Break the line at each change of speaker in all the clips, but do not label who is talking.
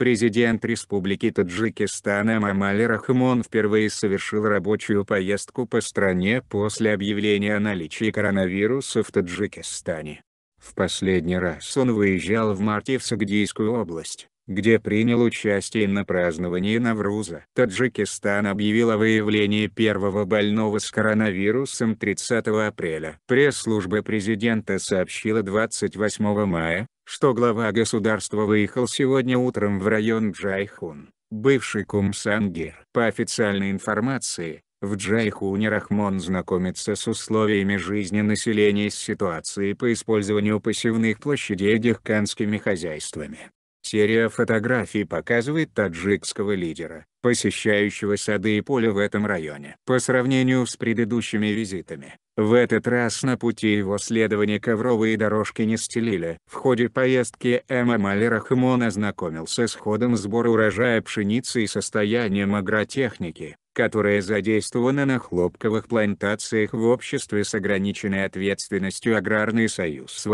Президент Республики Таджикистан Эмамали Рахмон впервые совершил рабочую поездку по стране после объявления о наличии коронавируса в Таджикистане. В последний раз он выезжал в марте в Сагдийскую область, где принял участие на праздновании Навруза. Таджикистан объявил о выявлении первого больного с коронавирусом 30 апреля. Пресс-служба президента сообщила 28 мая, что глава государства выехал сегодня утром в район Джайхун, бывший Кумсангир. По официальной информации, в Джайхуне Рахмон знакомится с условиями жизни населения и с ситуацией по использованию пассивных площадей дехканскими хозяйствами. Серия фотографий показывает таджикского лидера, посещающего сады и поля в этом районе. По сравнению с предыдущими визитами, в этот раз на пути его следования ковровые дорожки не стелили. В ходе поездки Эмма Аль-Рахмон ознакомился с ходом сбора урожая пшеницы и состоянием агротехники, которая задействована на хлопковых плантациях в обществе с ограниченной ответственностью Аграрный союз в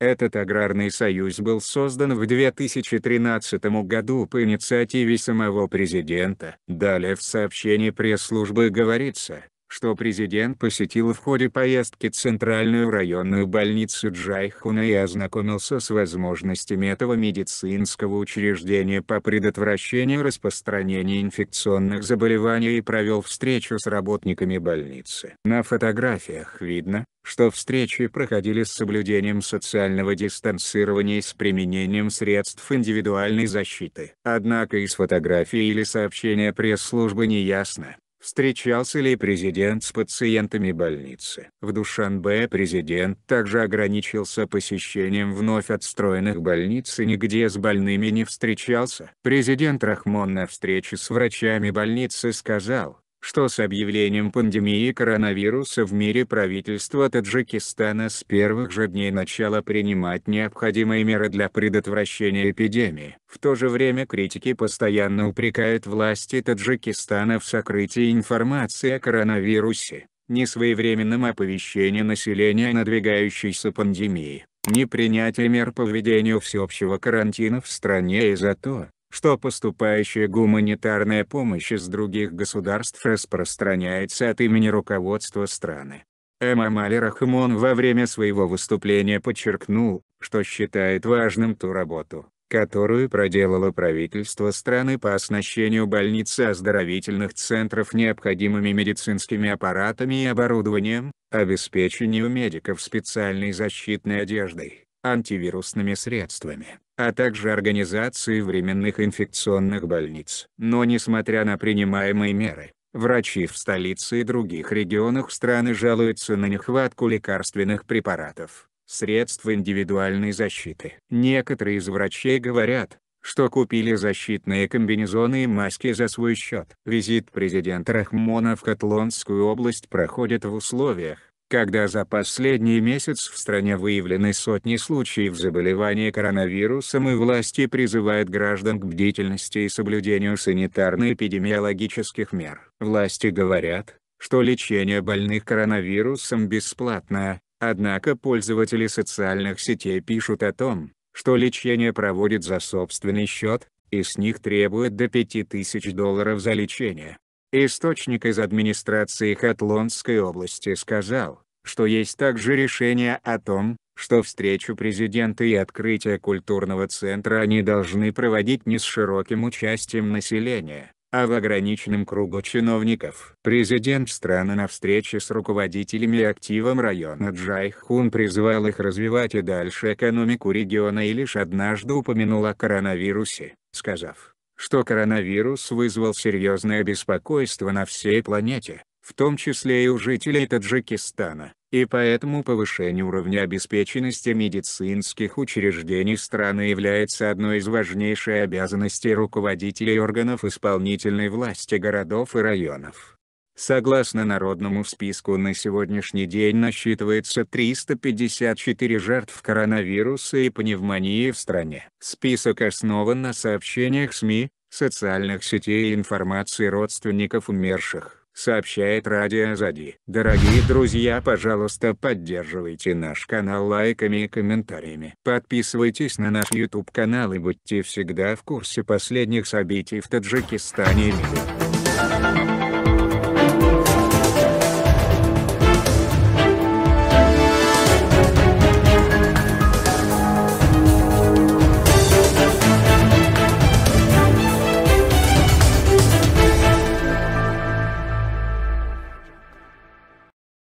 Этот аграрный союз был создан в 2013 году по инициативе самого президента. Далее в сообщении пресс-службы говорится, что президент посетил в ходе поездки Центральную районную больницу Джайхуна и ознакомился с возможностями этого медицинского учреждения по предотвращению распространения инфекционных заболеваний и провел встречу с работниками больницы. На фотографиях видно, что встречи проходили с соблюдением социального дистанцирования и с применением средств индивидуальной защиты. Однако из фотографий или сообщения пресс-службы не ясно, Встречался ли президент с пациентами больницы? В Душанбе президент также ограничился посещением вновь отстроенных больниц и нигде с больными не встречался. Президент Рахмон на встрече с врачами больницы сказал, что с объявлением пандемии коронавируса в мире правительство Таджикистана с первых же дней начала принимать необходимые меры для предотвращения эпидемии. В то же время критики постоянно упрекают власти Таджикистана в сокрытии информации о коронавирусе, несвоевременном оповещении населения о надвигающейся пандемии, непринятие мер по введению всеобщего карантина в стране и за то, что поступающая гуманитарная помощь из других государств распространяется от имени руководства страны. Эмам Али Рахмон во время своего выступления подчеркнул, что считает важным ту работу, которую проделало правительство страны по оснащению больниц и оздоровительных центров необходимыми медицинскими аппаратами и оборудованием, обеспечению медиков специальной защитной одеждой, антивирусными средствами, а также организации временных инфекционных больниц. Но несмотря на принимаемые меры, врачи в столице и других регионах страны жалуются на нехватку лекарственных препаратов, средств индивидуальной защиты. Некоторые из врачей говорят, что купили защитные комбинезоны и маски за свой счет. Визит президента Рахмона в Котлонскую область проходит в условиях, когда за последний месяц в стране выявлены сотни случаев заболевания коронавирусом и власти призывают граждан к бдительности и соблюдению санитарно-эпидемиологических мер. Власти говорят, что лечение больных коронавирусом бесплатное, однако пользователи социальных сетей пишут о том, что лечение проводят за собственный счет, и с них требуют до 5000 долларов за лечение. Источник из администрации Хатлонской области сказал, что есть также решение о том, что встречу президента и открытие культурного центра они должны проводить не с широким участием населения, а в ограниченном кругу чиновников. Президент страны на встрече с руководителями и активом района Джайхун призвал их развивать и дальше экономику региона и лишь однажды упомянул о коронавирусе, сказав что коронавирус вызвал серьезное беспокойство на всей планете, в том числе и у жителей Таджикистана, и поэтому повышение уровня обеспеченности медицинских учреждений страны является одной из важнейших обязанностей руководителей органов исполнительной власти городов и районов. Согласно народному списку на сегодняшний день насчитывается 354 жертв коронавируса и пневмонии в стране. Список основан на сообщениях СМИ, социальных сетей и информации родственников умерших сообщает Радио Азади. Дорогие друзья, пожалуйста, поддерживайте наш канал лайками и комментариями. Подписывайтесь на наш YouTube канал и будьте всегда в курсе последних событий в Таджикистане и мире.